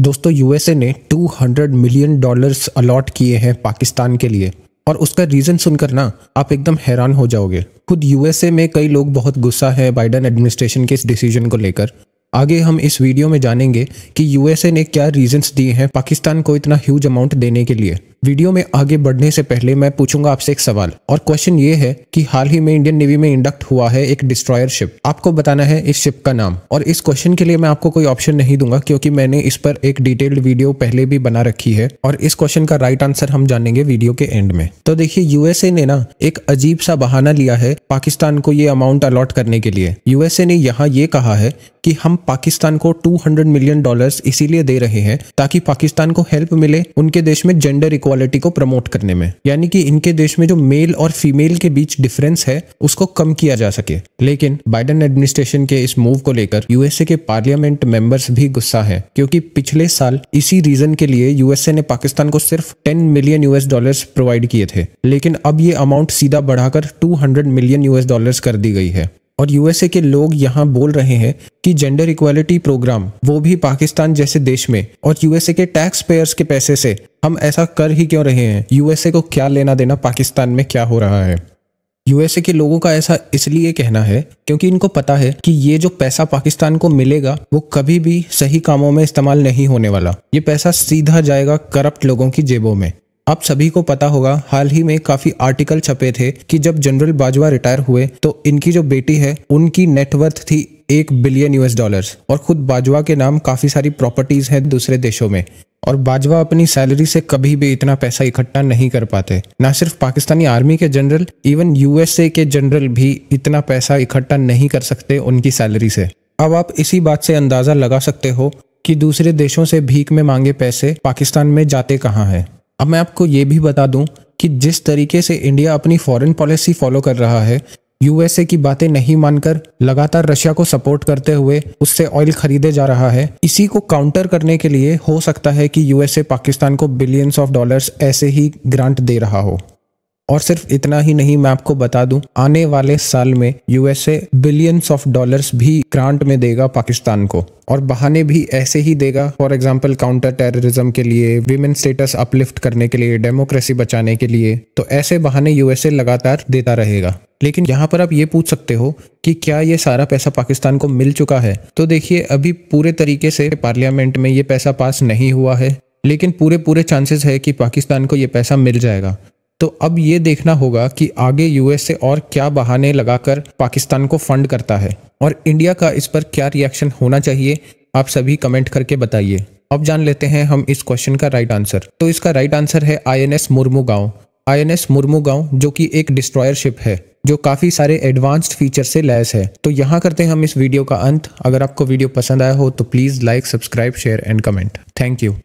दोस्तों यूएसए ने 200 million dollars allot किए हैं पाकिस्तान के लिए और उसका रीज़न सुनकर ना आप एकदम हैरान हो जाओगे खुद यूएसए में कई लोग बहुत गुस्सा है बाइडन एडमिनिस्ट्रेशन के इस डिसीजन को लेकर आगे हम इस वीडियो में जानेंगे कि यूएसए ने क्या रीजंस दिए हैं पाकिस्तान को इतना ह्यूज अमाउंट देने के लिए वीडियो में आगे बढ़ने से पहले मैं पूछूंगा आपसे एक सवाल और क्वेश्चन ये है कि हाल ही में इंडियन नेवी में इंडक्ट हुआ है एक डिस्ट्रॉयर शिप आपको बताना है इस शिप का नाम और इस क्वेश्चन के लिए मैं आपको कोई ऑप्शन नहीं दूंगा क्योंकि मैंने इस पर एक डिटेल्ड वीडियो पहले भी बना रखी है और इस क्वेश्चन का राइट आंसर हम जानेंगे वीडियो के एंड में तो देखिये यूएसए ने ना एक अजीब सा बहाना लिया है पाकिस्तान को ये अमाउंट अलॉट करने के लिए यूएसए ने यहाँ ये कहा है कि हम पाकिस्तान को 200 मिलियन डॉलर्स इसीलिए दे रहे हैं ताकि पाकिस्तान को हेल्प मिले उनके देश में जेंडर इक्वल इक्वालिटी को प्रमोट करने में यानी कि इनके देश में जो मेल और फीमेल के बीच डिफरेंस है उसको कम किया जा सके लेकिन बाइडन एडमिनिस्ट्रेशन के इस मूव को लेकर यूएसए के पार्लियामेंट मेंबर्स भी गुस्सा है क्योंकि पिछले साल इसी रीजन के लिए यूएसए ने पाकिस्तान को सिर्फ ten million US dollar provide किए थे लेकिन अब ये अमाउंट सीधा बढ़ाकर टू मिलियन यूएस डॉलर कर दी गई है और यूएसए के लोग यहाँ बोल रहे हैं कि जेंडर इक्वालिटी प्रोग्राम वो भी पाकिस्तान जैसे देश में और यूएसए के टैक्स पेयर्स के पैसे से हम ऐसा कर ही क्यों रहे हैं यूएसए को क्या लेना देना पाकिस्तान में क्या हो रहा है यूएसए के लोगों का ऐसा इसलिए कहना है क्योंकि इनको पता है कि ये जो पैसा पाकिस्तान को मिलेगा वो कभी भी सही कामों में इस्तेमाल नहीं होने वाला ये पैसा सीधा जाएगा करप्ट लोगों की जेबों में आप सभी को पता होगा हाल ही में काफी आर्टिकल छपे थे कि जब जनरल बाजवा रिटायर हुए तो इनकी जो बेटी है उनकी नेटवर्थ थी एक बिलियन यूएस डॉलर्स और खुद बाजवा के नाम काफी सारी प्रॉपर्टीज हैं दूसरे देशों में और बाजवा अपनी सैलरी से कभी भी इतना पैसा इकट्ठा नहीं कर पाते ना सिर्फ पाकिस्तानी आर्मी के जनरल इवन यूएसए के जनरल भी इतना पैसा इकट्ठा नहीं कर सकते उनकी सैलरी से अब आप इसी बात से अंदाजा लगा सकते हो कि दूसरे देशों से भीख में मांगे पैसे पाकिस्तान में जाते कहाँ हैं अब मैं आपको ये भी बता दूं कि जिस तरीके से इंडिया अपनी फॉरेन पॉलिसी फॉलो कर रहा है यूएसए की बातें नहीं मानकर लगातार रशिया को सपोर्ट करते हुए उससे ऑयल खरीदे जा रहा है इसी को काउंटर करने के लिए हो सकता है कि यूएसए पाकिस्तान को बिलियंस ऑफ डॉलर्स ऐसे ही ग्रांट दे रहा हो और सिर्फ इतना ही नहीं मैं आपको बता दूं आने वाले साल में यूएसए बिलियंस ऑफ डॉलर्स भी ग्रांट में देगा पाकिस्तान को और बहाने भी ऐसे ही देगा फॉर एग्जाम्पल काउंटर टेररिज्म के लिए विमेन स्टेटस अपलिफ्ट करने के लिए डेमोक्रेसी बचाने के लिए तो ऐसे बहाने यूएसए लगातार देता रहेगा लेकिन यहाँ पर आप ये पूछ सकते हो कि क्या ये सारा पैसा पाकिस्तान को मिल चुका है तो देखिए अभी पूरे तरीके से पार्लियामेंट में ये पैसा पास नहीं हुआ है लेकिन पूरे पूरे चांसेस है कि पाकिस्तान को ये पैसा मिल जाएगा तो अब ये देखना होगा कि आगे यूएसए और क्या बहाने लगाकर पाकिस्तान को फंड करता है और इंडिया का इस पर क्या रिएक्शन होना चाहिए आप सभी कमेंट करके बताइए अब जान लेते हैं हम इस क्वेश्चन का राइट आंसर तो इसका राइट आंसर है INS Mormugao INS Murmu गांव जो कि एक डिस्ट्रॉयर शिप है जो काफ़ी सारे एडवांस्ड फीचर से लैस है तो यहाँ करते हैं हम इस वीडियो का अंत अगर आपको वीडियो पसंद आया हो तो please like subscribe share and comment thank you